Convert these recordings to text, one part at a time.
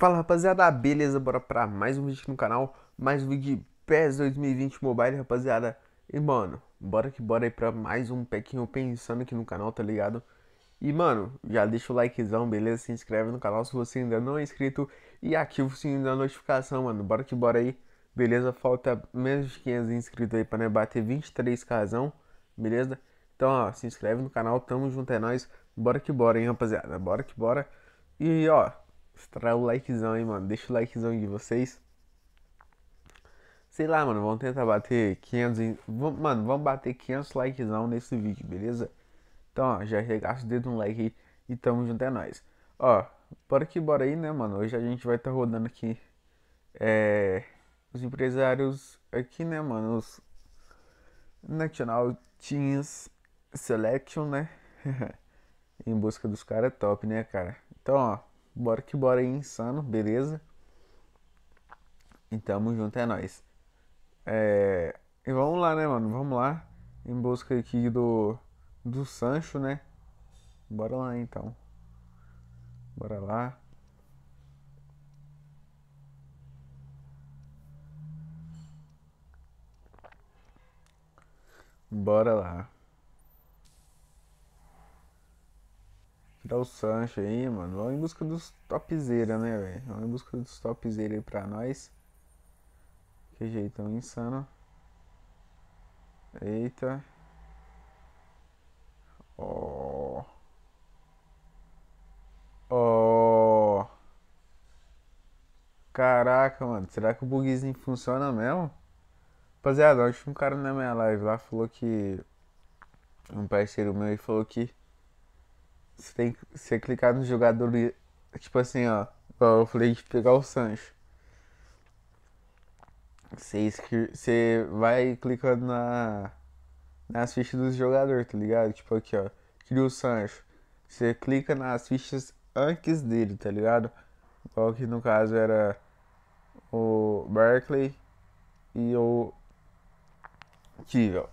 Fala rapaziada, beleza? Bora pra mais um vídeo aqui no canal, mais um vídeo de PES 2020 Mobile, rapaziada. E mano, bora que bora aí pra mais um pequinho pensando aqui no canal, tá ligado? E mano, já deixa o likezão, beleza? Se inscreve no canal se você ainda não é inscrito e ativa o sininho da notificação, mano. Bora que bora aí, beleza? Falta menos de 500 inscritos aí pra né, bater 23 casão, beleza? Então, ó, se inscreve no canal, tamo junto, é nóis. Bora que bora, hein, rapaziada? Bora que bora. E ó, extrair o likezão, hein, mano. Deixa o likezão de vocês. Sei lá, mano, vamos tentar bater 500... mano, vamos bater 500 likezão nesse vídeo, beleza? Então, ó, já regaça o dedo no like aí e tamo junto é nóis. Ó, bora que bora aí, né, mano? Hoje a gente vai estar tá rodando aqui é, os empresários aqui, né, mano? Os National Teams Selection, né? em busca dos caras top, né, cara? Então, ó. Bora que bora aí, insano, beleza? E tamo junto, é nóis. É... E vamos lá, né, mano? Vamos lá. Em busca aqui do, do Sancho, né? Bora lá, então. Bora lá. Bora lá. Tirar o Sancho aí, mano. Vamos em busca dos topzera, né, velho? Vamos em busca dos topzera aí pra nós. Que jeitão insano. Eita. Ó. Oh. Ó. Oh. Caraca, mano. Será que o bugzinho funciona mesmo? Rapaziada, acho que um cara na minha live lá falou que. Um parceiro meu aí falou que você tem que você clicar no jogador. Tipo assim, ó. Eu falei de pegar o Sancho. Você, você vai clicando na, nas fichas dos jogadores, tá ligado? Tipo aqui, ó. Cria o Sancho. Você clica nas fichas antes dele, tá ligado? Qual que no caso era o Berkeley e o ó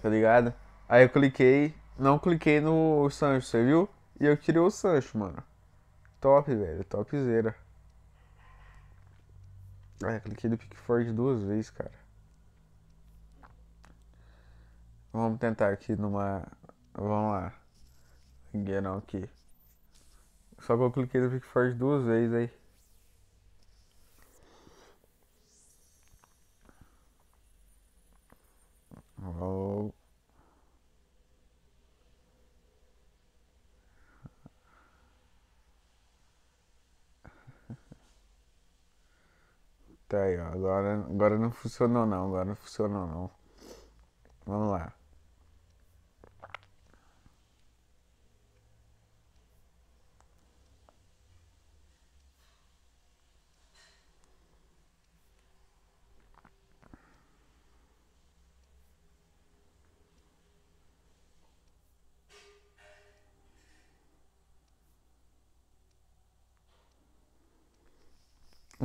tá ligado? Aí eu cliquei, não cliquei no Sancho, você viu? E eu tirei o Sancho, mano. Top, velho. Topzera. Ai, ah, cliquei no Pickford duas vezes, cara. Vamos tentar aqui numa. Vamos lá. Guerão aqui. Só que eu cliquei no Pickford duas vezes aí. Oh. Tá aí, ó. Agora, agora não funcionou não, agora não funcionou não. Vamos lá.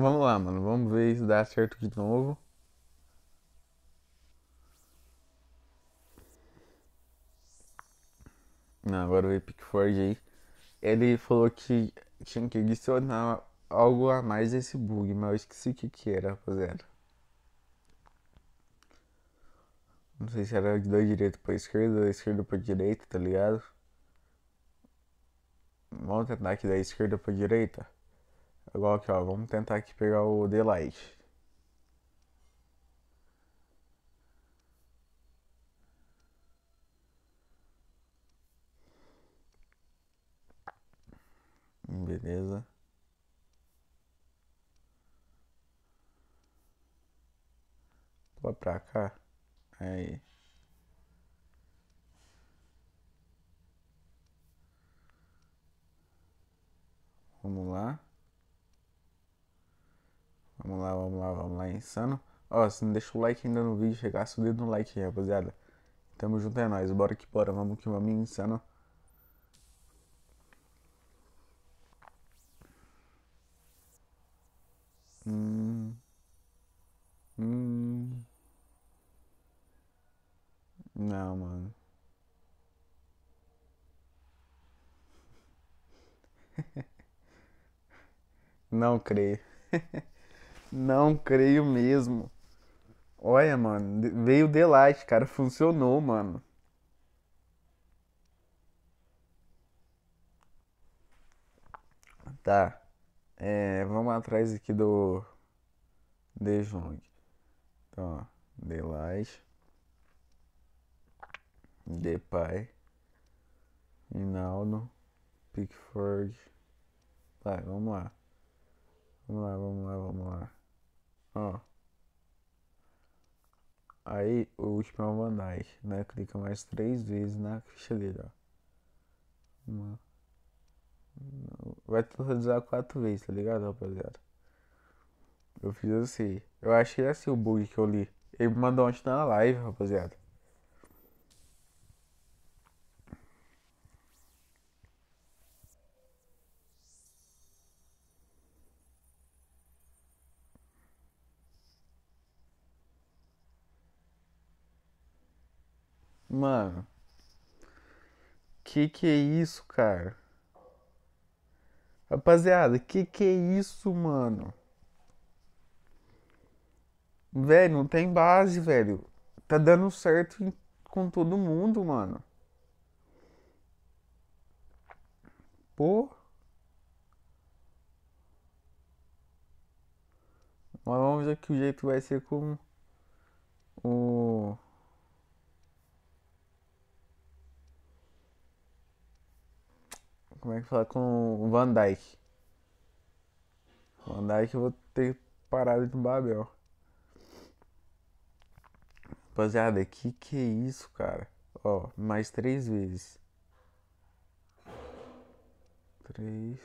Vamos lá, mano. Vamos ver se dá certo de novo. Não, agora o Epic Forge aí. Ele falou que tinha que adicionar algo a mais esse bug, mas eu esqueci o que, que era, rapaziada. Não sei se era de da direita pra esquerda, da esquerda pra direita, tá ligado? Vamos tentar aqui da esquerda pra direita. Agora aqui, ó, vamos tentar aqui pegar o delight hum, Beleza. vai pra cá. Aí. Vamos lá. Vamos lá, vamos lá, vamos lá, insano. Ó, se não deixa o like ainda no vídeo, chegasse o dedo no like aí, rapaziada. Tamo junto é nóis, bora que bora, vamos que vamos, insano. Hum. Hum. Não, mano. Não creio. Não creio mesmo. Olha, mano, veio o delight, cara, funcionou, mano. Tá. É, vamos atrás aqui do De Jong. Então, ó, Delight. Depay. Rinaldo. Pickford. Vai, vamos lá. Vamos lá, vamos lá, vamos lá. Aí o último é o Bandai, né? Clica mais três vezes na ficha dele, ó. Uma. Vai totalizar quatro vezes, tá ligado, rapaziada? Eu fiz assim. Eu achei assim o bug que eu li. Ele me mandou ontem na live, rapaziada. Mano. Que que é isso, cara? Rapaziada, que que é isso, mano? Velho, não tem base, velho. Tá dando certo com todo mundo, mano. Pô. Mas vamos ver que o jeito vai ser como o Como é que fala? Com o Van Dyke. Van Dyke eu vou ter parado o Babel. Rapaziada, que que é isso, cara? Ó, mais três vezes. Três.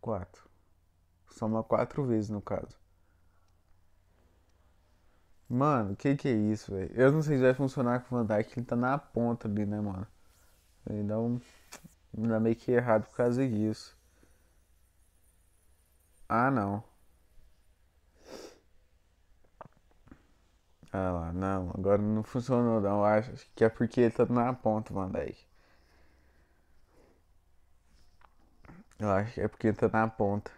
Quatro. Soma quatro vezes, no caso. Mano, que que é isso, velho? Eu não sei se vai funcionar com o Van Dyke, ele tá na ponta ali, né, mano? Ele dá um me dá meio que é errado por causa disso. Ah, não. Ah lá, não, agora não funcionou não, acho que é porque ele tá na ponta, mano, aí. Eu acho que é porque ele tá na ponta.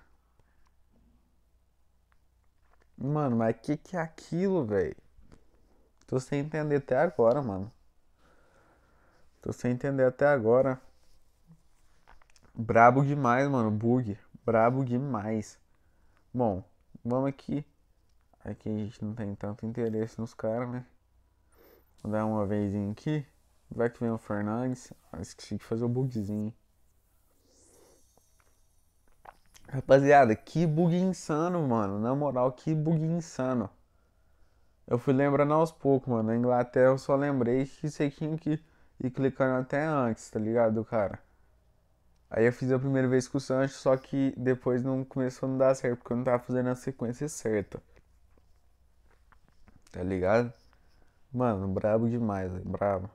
Mano, mas que que é aquilo, velho? Tô sem entender até agora, mano. Tô sem entender até agora. Brabo demais, mano. Bug. Brabo demais. Bom, vamos aqui. Aqui a gente não tem tanto interesse nos caras, né? Vou dar uma vez aqui. Vai que vem o Fernandes. Ah, esqueci de fazer o bugzinho. Rapaziada, que bug insano, mano. Na moral, que bug insano. Eu fui lembrando aos poucos, mano. Na Inglaterra eu só lembrei que você tinha que ir clicando até antes, tá ligado, cara? Aí eu fiz a primeira vez com o Sancho, só que depois não começou a não dar certo, porque eu não tava fazendo a sequência certa. Tá ligado? Mano, brabo demais, véio, brabo.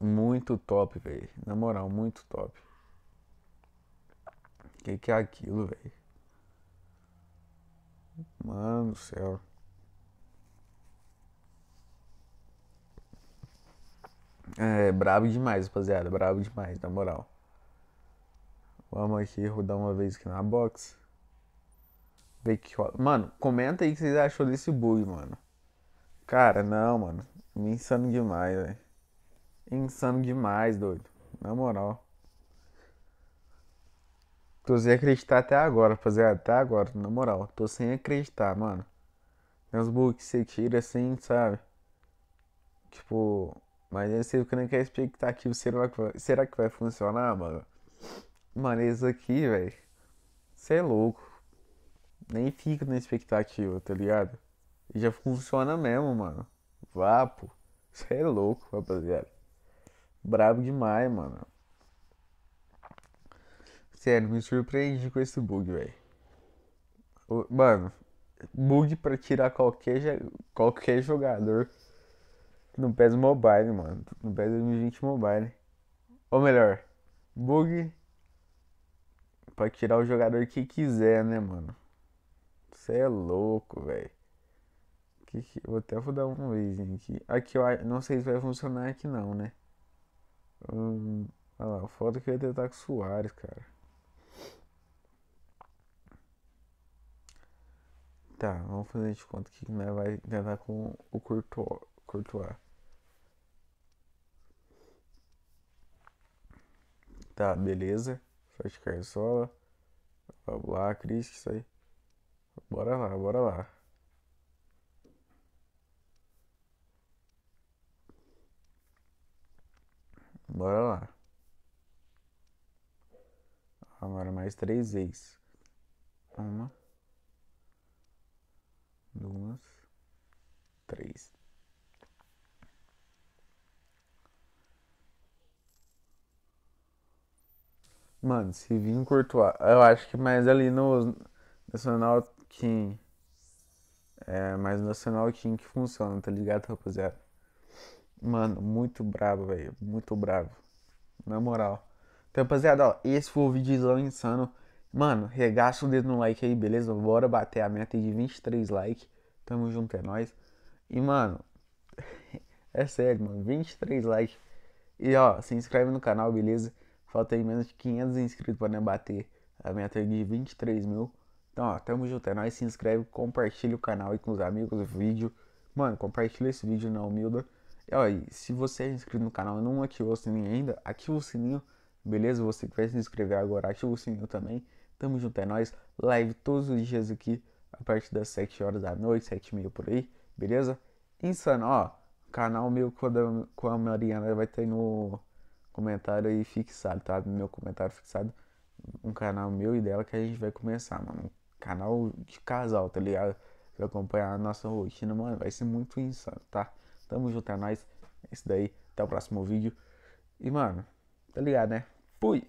Muito top, velho. Na moral, muito top. Que que é aquilo, velho? Mano do céu. É, brabo demais, rapaziada. Brabo demais, na moral. Vamos aqui rodar uma vez aqui na box. Ver que rola. Mano, comenta aí o que vocês achou desse bug, mano. Cara, não, mano. Insano demais, velho. Insano demais, doido. Na moral. Tô sem acreditar até agora, rapaziada. Até agora, na moral. Tô sem acreditar, mano. Tem uns bugs que você tira assim, sabe? Tipo, mas eu sei que nem que a expectativa será que, vai, será que vai funcionar, mano? Mano, isso aqui, velho. Você é louco. Nem fica na expectativa, tá ligado? E já funciona mesmo, mano. Vapo. Você é louco, rapaziada. Brabo demais, mano. Sério, me surpreendi com esse bug, velho. Mano, bug pra tirar qualquer, qualquer jogador no PES Mobile, mano. Tudo no PES 2020 Mobile. Ou melhor, bug pra tirar o jogador que quiser, né, mano? Você é louco, velho. Que que... Vou até dar um vez aqui. Aqui eu não sei se vai funcionar aqui não, né? Hum, olha lá, foto é que eu ia tentar com o Soares, cara. Tá, vamos fazer de conta que né, vai tentar com o Courtois. Courtois. Tá, beleza. Site Carsola. Vamos lá, Cris, isso aí. Bora lá, bora lá. Bora lá. Agora mais três vezes. Uma. Duas. Três. Mano, se vir em Courtois, eu acho que mais ali no Nacional King. É, mais Nacional King que funciona, tá ligado, rapaziada? Mano, muito brabo, velho. Muito brabo. Na moral. Então, rapaziada, ó, esse foi o vídeozão insano. Mano, regaça o dedo no like aí, beleza? Bora bater a meta de 23 likes. Tamo junto, é nóis. E, mano, é sério, mano, 23 likes. E, ó, se inscreve no canal, beleza? Falta aí menos de 500 inscritos para bater a meta é de 23 mil. Então, ó, tamo junto. É nóis. Se inscreve, compartilha o canal aí com os amigos, o vídeo. Mano, compartilha esse vídeo na humilda. E, ó, e se você é inscrito no canal e não ativou o sininho ainda, ativa o sininho. Beleza? Você que vai se inscrever agora, ativa o sininho também. Tamo junto, é nóis. Live todos os dias aqui, a partir das 7 horas da noite, 7 e meia por aí. Beleza? Insano, ó. Canal meu com a, com a Mariana vai ter no comentário aí fixado, tá? Meu comentário fixado, um canal meu e dela que a gente vai começar, mano. Um canal de casal, tá ligado? Vai acompanhar a nossa rotina, mano. Vai ser muito insano, tá? Tamo junto, é nóis. É isso daí. Até o próximo vídeo. E, mano, tá ligado, né? Fui!